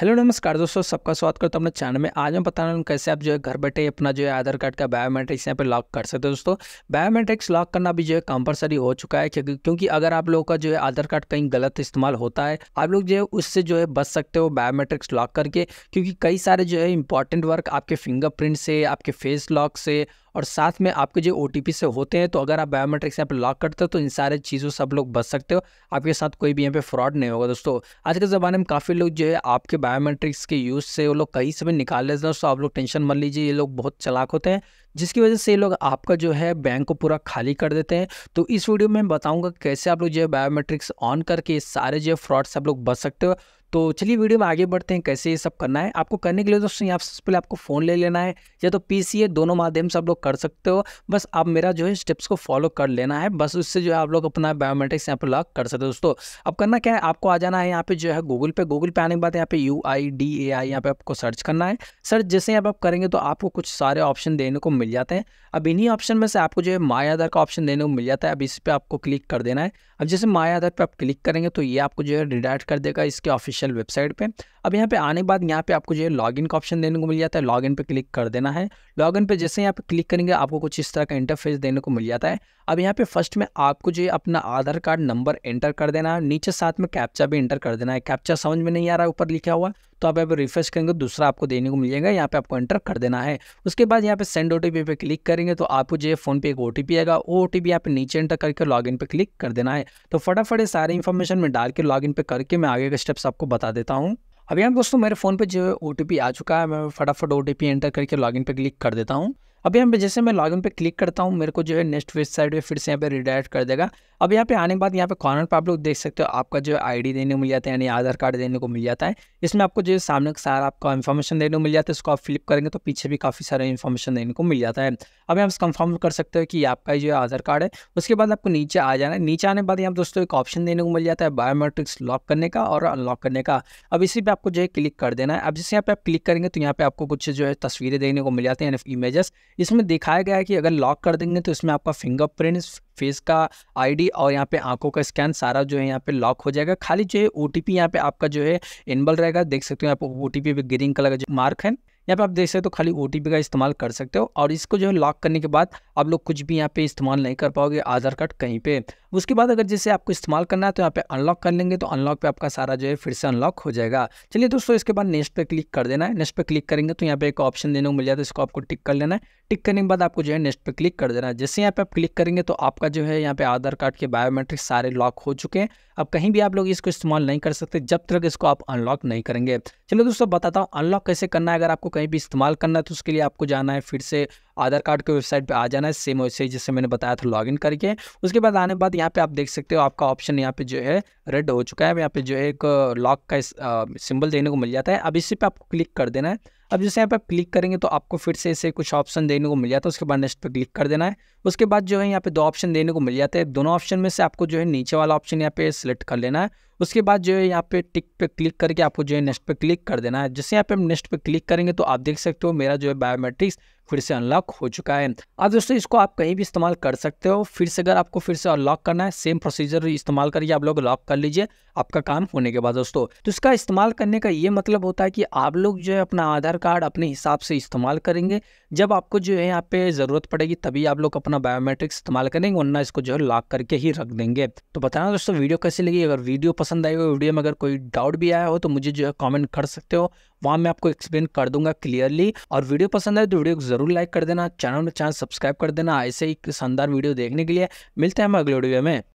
hello नमस्कार दोस्तों सबका स्वागत करता हूँ अपने चैनल में आज मैं बता रहा हूँ कैसे आप जो है घर बैठे अपना जो है आधार कार्ड का बायोमेट्रिक्स यहाँ पे लॉक कर सकते हो दोस्तों बायोमेट्रिक्स लॉक करना भी जो है कंपलसरी हो चुका है क्योंकि क्योंकि अगर आप लोगों का जो है आधार कार्ड कहीं गलत इस्तेमाल होता है आप लोग जो है उससे जो है बच सकते हो बायोमेट्रिक्स लॉक करके क्योंकि कई सारे जो है इंपॉर्टेंट वर्क आपके फिंगरप्रिंट से आपके फेस लॉक से और साथ में आपके जो ओ से होते हैं तो अगर आप बायोमेट्रिक्स यहाँ पर लॉक करते हो तो इन सारे चीज़ों सब लोग बच सकते हो आपके साथ कोई भी यहाँ पे फ्रॉड नहीं होगा दोस्तों आज के ज़माने में काफ़ी लोग जो है आपके बायोमेट्रिक्स के यूज़ से वो लोग कहीं से भी निकाल लेते हैं दोस्तों आप लोग टेंशन मत लीजिए ये लोग बहुत चलाक होते हैं जिसकी वजह से ये लोग आपका जो है बैंक को पूरा खाली कर देते हैं तो इस वीडियो में बताऊँगा कैसे आप लोग जो है बायोमेट्रिक्स ऑन करके सारे जो है फ्रॉड से आप लोग बच सकते हो तो चलिए वीडियो में आगे बढ़ते हैं कैसे ये सब करना है आपको करने के लिए दोस्तों यहाँ सबसे पहले आपको फ़ोन ले लेना है या तो पी सी दोनों माध्यम से आप लोग कर सकते हो बस आप मेरा जो है स्टेप्स को फॉलो कर लेना है बस उससे जो है आप लोग अपना बायोमेट्रिक्स यहाँ पर लॉक कर सकते हो दोस्तों अब करना क्या है आपको आ जाना है यहाँ पे जो है गूगल पे गूगल पे आने के बाद यहाँ पे यू आई डी ए आई यहाँ पे आपको सर्च करना है सर्च जैसे यहाँ पर आप करेंगे तो आपको कुछ सारे ऑप्शन देने को मिल जाते हैं अब इन्हीं ऑप्शन में से आपको जो है माई आधार का ऑप्शन देने को मिल जाता है अब इस पर आपको क्लिक कर देना है अब जैसे माई आधार पर आप क्लिक करेंगे तो ये आपको जो है डिडाइट कर देगा इसके ऑफिस ऑफिशियल वेबसाइट पे अब यहाँ पे आने के बाद यहाँ पे आपको जो है लॉगिन का ऑप्शन देने को मिल जाता है लॉगिन पे क्लिक कर देना है लॉगिन पे जैसे यहाँ पे क्लिक करेंगे आपको कुछ इस तरह का इंटरफेस देने को मिल जाता है अब यहाँ पे फर्स्ट में आपको जो है अपना आधार कार्ड नंबर एंटर कर देना है नीचे साथ में कैप्चा भी एंटर कर देना है कैप्चा समझ में नहीं आ रहा है ऊपर लिखा हुआ तो आप यहाँ पर रिफ्रेश करेंगे दूसरा आपको देने को मिल जाएगा यहाँ पे आपको एंटर कर देना है उसके बाद यहाँ पे सेंड ओ टी पे क्लिक करेंगे तो आपको जो है फोन पे एक ओ टी पी आएगा वो ओ टी पी यहाँ पे नीचे एंटर करके लॉग इन पे क्लिक कर देना है तो फटाफट सारे सारी इन्फॉर्मेशन में डाल के लॉग इन पे करके मैं आगे के स्टेप्स आपको बता देता हूँ अब यहाँ दोस्तों मेरे फ़ोन पे जो है ओ आ चुका है मैं फटाफट ओ एंटर करके लॉगिन पे क्लिक कर देता हूँ अभी यहाँ पे जैसे मैं लॉगिन पे क्लिक करता हूँ मेरे को जो है नेक्स्ट वेबसाइट पे फिर से यहाँ पे रिडायरेक्ट कर देगा अब यहाँ पे आने के बाद यहाँ पे कॉर्नर पे आप लोग देख सकते हो आपका जो आईडी देने को मिल जाता है यानी आधार कार्ड देने को मिल जाता है इसमें आपको जो सामने का सारा आपका इन्फॉर्मेशन देने को मिल जाता है उसको आप फ्लिप करेंगे तो पीछे भी काफ़ी सारा इन्फॉर्मेशन देने को मिल जाता है अब यहाँ से कंफर्म कर सकते हो कि आपका जो आधार कार्ड है उसके बाद आपको नीचे आ जाना है नीचे आने के बाद यहाँ दोस्तों एक ऑप्शन देने को मिल जाता है बायोमेट्रिक्स लॉक करने का और अनलॉक करने का अब इसी पर आपको जो है क्लिक कर देना है अब जैसे यहाँ पे आप क्लिक करेंगे तो यहाँ पे आपको कुछ जो है तस्वीरें देखने को मिल जाती यानी इमेजेस इसमें दिखाया गया है कि अगर लॉक कर देंगे तो इसमें आपका फिंगरप्रिंट फेस का आईडी और यहाँ पे आंखों का स्कैन सारा जो है यहाँ पे लॉक हो जाएगा खाली जो है ओ टी पी यहाँ पे आपका जो है इनबल रहेगा देख सकते हो यहाँ पे ओ टी पी पे ग्रीन कलर का जो मार्क है यहाँ पे आप देख सकते हो तो खाली ओ का इस्तेमाल कर सकते हो और इसको जो है लॉक करने के बाद आप लोग कुछ भी यहाँ पे इस्तेमाल नहीं कर पाओगे आधार कार्ड कहीं पे उसके बाद अगर जैसे आपको इस्तेमाल करना है तो यहाँ पे अनलॉक कर लेंगे तो अनलॉक पे आपका सारा जो है फिर से अनलॉक हो जाएगा चलिए दोस्तों इसके बाद नेक्स्ट पे क्लिक कर देना है नेक्स्ट पे क्लिक करेंगे तो यहाँ पे एक ऑप्शन देने को मिल जाता है इसको आपको टिक कर लेना है टिक करने के बाद आपको जो है नेक्स्ट पे क्लिक कर देना है जैसे यहाँ पे आप क्लिक करेंगे तो आपका जो है यहाँ पे आधार कार्ड के बायोमेट्रिक सारे लॉक हो चुके हैं अब कहीं भी आप लोग इसको इस्तेमाल नहीं कर सकते जब तक इसको आप अनलॉक नहीं करेंगे चलो दोस्तों बताता हूँ अनलॉक कैसे करना है अगर आपको कहीं भी इस्तेमाल करना है तो उसके लिए आपको जाना है फिर से आधार कार्ड के वेबसाइट पर आ जाना है सेम वैसे जैसे मैंने बताया था लॉगिन करके उसके बाद आने के बाद यहाँ पे आप देख सकते हो आपका ऑप्शन यहाँ पे जो है रेड हो चुका है यहाँ पे जो है एक लॉक uh, का सिंबल uh, देने को मिल जाता है अब इसी पर आपको क्लिक कर देना है अब जैसे यहाँ पे क्लिक करेंगे तो आपको फिर से इसे कुछ ऑप्शन देने को मिल जाता है उसके बाद नेक्स्ट पे क्लिक कर देना है उसके बाद जो है यहाँ पे दो ऑप्शन देने को मिल जाते हैं दोनों ऑप्शन में से आपको जो है नीचे वाला ऑप्शन यहाँ पे सिलेक्ट कर लेना है उसके बाद जो है यहाँ पे टिक पे क्लिक करके आपको जो है नेक्स्ट पे क्लिक कर देना है जैसे यहाँ पे हम नेक्स्ट पे क्लिक करेंगे तो आप देख सकते हो मेरा जो है बायोमेट्रिक्स फिर से अनलॉक हो चुका है अब दोस्तों इसको आप कहीं भी इस्तेमाल कर सकते हो फिर से अगर आपको फिर से अनलॉक करना है सेम प्रोसीजर इस्तेमाल करिए आप लोग लॉक कर लीजिए आपका काम होने के बाद दोस्तों तो इसका इस्तेमाल करने का ये मतलब होता है कि आप लोग जो है अपना आधार कार्ड अपने हिसाब से इस्तेमाल करेंगे जब आपको जो है यहाँ पे ज़रूरत पड़ेगी तभी आप लोग अपना बायोमेट्रिक्स इस्तेमाल करेंगे वरना इसको जो है लॉक करके ही रख देंगे तो बताना दोस्तों वीडियो कैसी लगी अगर वीडियो पसंद आई हो वीडियो में अगर कोई डाउट भी आया हो तो मुझे जो है कॉमेंट कर सकते हो वहाँ मैं आपको एक्सप्लेन कर दूंगा क्लियरली और वीडियो पसंद आए तो वीडियो को जरूर लाइक कर देना चैनल में चैनल सब्सक्राइब कर देना ऐसे ही शानदार वीडियो देखने के लिए मिलते हैं हम अगले वीडियो में